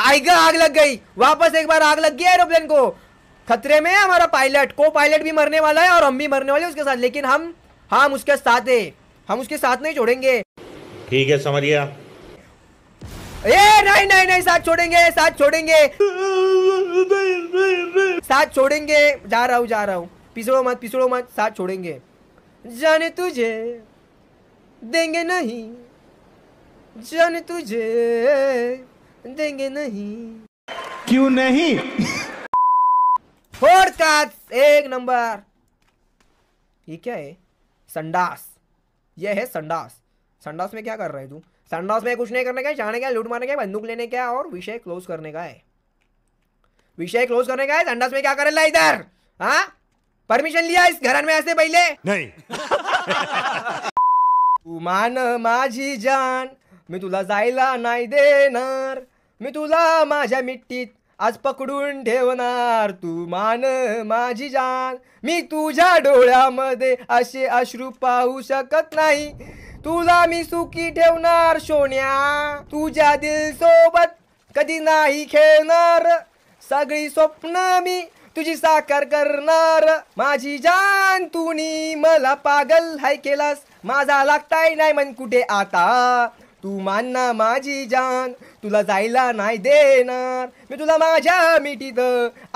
आइगा आग लग गई वापस एक बार आग लग गई एरोप्लेन को खतरे में हमारा पायलट को पायलट भी मरने वाला है और हम भी मरने वाले उसके साथ लेकिन हम हम उसके साथ है हम उसके साथ नहीं छोड़ेंगे ठीक है समरिया ए नहीं नहीं नहीं साथ छोड़ेंगे साथ छोड़ेंगे साथ छोड़ेंगे जा रहा हूँ जा रहा हूँ पिछड़ो मत पिछड़ो मत साथ छोड़ेंगे जाने तुझे देंगे नहीं जाने तुझे देंगे नहीं क्यों नहीं फोर एक नंबर ये क्या है संडास ये है संडास संडास में क्या कर रहे तू संडास में कुछ नहीं करने का है जाने का लूट मारने का बंदूक लेने का और विषय क्लोज करने का है विषय क्लोज करने का है संडास में क्या कर रहा है इधर हाँ परमिशन लिया इस घर में ऐसे पहले नहीं तू मान माझी जान मैं तुला जायला नहीं देना मी तुला माझ्या मिट्टीत आज पकडून ठेवणार तू मान माझी जान मी तुझ्या डोळ्यामध्ये असे अश्रू पाहू शकत नाही तुला मी सुखी ठेवणार सोन्या तुझ्या दिल सोबत कधी नाही खेळणार सगळी स्वप्न मी तुझी साकार करणार माझी जान तुनी मला पागल हाय केलास माझा लागताय नाही मन कुठे आता तू ना माझी जान तुला जायला नाही देणार मी तुला माझ्या मिठीत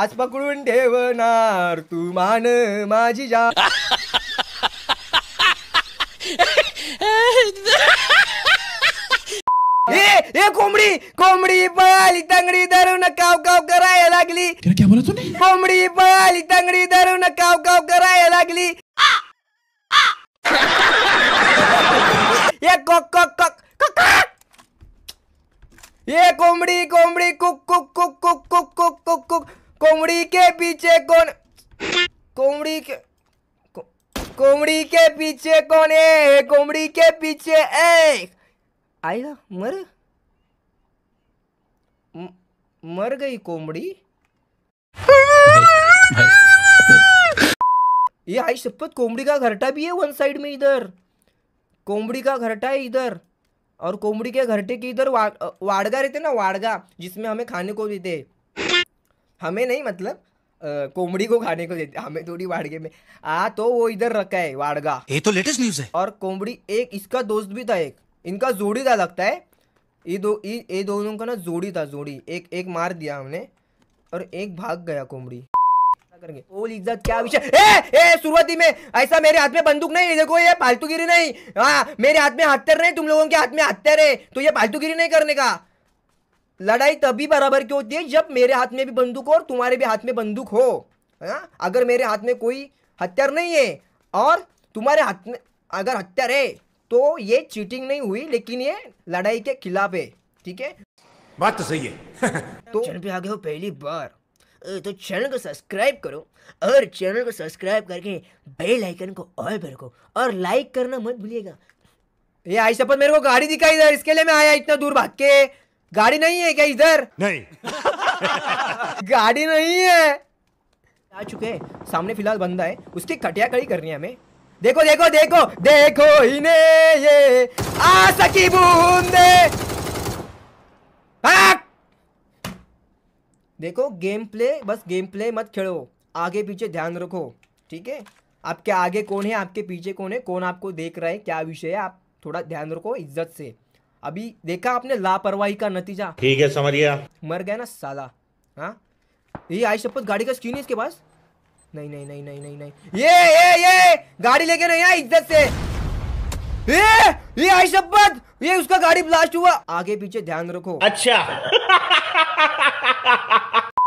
आज पकडून ठेवणार तू मान माझी जान ए ए कोंबडी कोंबडी पळाली तांगडी धरून काव काव करायला लागली कोंबडी पळाली तांगडी धरून काव काव करायला लागली हे कॉक कॉक कॉक ये कोमड़ी कोमड़ी कुक कुक कुक कुक कुक कुक कुक कुक कोमड़ी के पीछे कौन कोमड़ी के कोमड़ी के पीछे कौन है कोमड़ी के पीछे एक आएगा मर मर गई कोमड़ी ये आई शपथ कोमड़ी का घरटा भी है वन साइड में इधर कोमड़ी का घरटा है इधर और कोमड़ी के घरटे की इधर वा, वाड़गा रहते ना वाड़गा जिसमें हमें खाने को देते हमें नहीं मतलब कोमड़ी को खाने को देते हमें थोड़ी वाड़गे में आ तो वो इधर रखा है वाड़गा ये तो लेटेस्ट न्यूज है और कोमड़ी एक इसका दोस्त भी था एक इनका जोड़ी था लगता है ये दो ये दोनों का ना जोड़ी था जोड़ी एक एक मार दिया हमने और एक भाग गया कोमड़ी करेंगे ओल इज्जत क्या विषय शुरुआती में ऐसा मेरे हाथ में बंदूक नहीं देखो ये फालतूगिरी नहीं हाँ मेरे हाथ में हथियार नहीं तुम लोगों के हाथ में हथियार है तो ये फालतूगिरी नहीं करने का लड़ाई तभी बराबर की होती है जब मेरे हाथ में भी बंदूक हो और तुम्हारे भी हाथ में बंदूक हो हाँ अगर मेरे हाथ में कोई हथियार नहीं है और तुम्हारे हाथ में अगर हथियार है तो ये चीटिंग नहीं हुई लेकिन ये लड़ाई के खिलाफ है ठीक है बात तो सही है तो पहली बार तो चैनल को सब्सक्राइब करो और चैनल को सब्सक्राइब करके बेल आइकन को ऑल पर रखो और लाइक करना मत भूलिएगा ये आई सपन मेरे को गाड़ी दिखाई इधर इसके लिए मैं आया इतना दूर भाग के गाड़ी नहीं है क्या इधर नहीं गाड़ी नहीं है आ चुके सामने फिलहाल बंदा है उसकी कटिया कड़ी करनी है हमें देखो देखो देखो देखो इन्हें ये आ सकी बूंदे देखो गेम प्ले बस गेम प्ले मत खेलो आगे पीछे ध्यान रखो ठीक है आपके आगे कौन है आपके पीछे कौन है कौन आपको देख रहा है क्या विषय है आप थोड़ा ध्यान रखो इज्जत से अभी देखा आपने लापरवाही का नतीजा ठीक है समझ गया मर गया ना साला हाँ ये आई शपथ गाड़ी का स्क्रीन है इसके पास नहीं नहीं नहीं नहीं नहीं नहीं ये ये ये गाड़ी लेके नहीं आया इज्जत से ये ये आई शब्बत ये उसका गाड़ी ब्लास्ट हुआ आगे पीछे ध्यान रखो अच्छा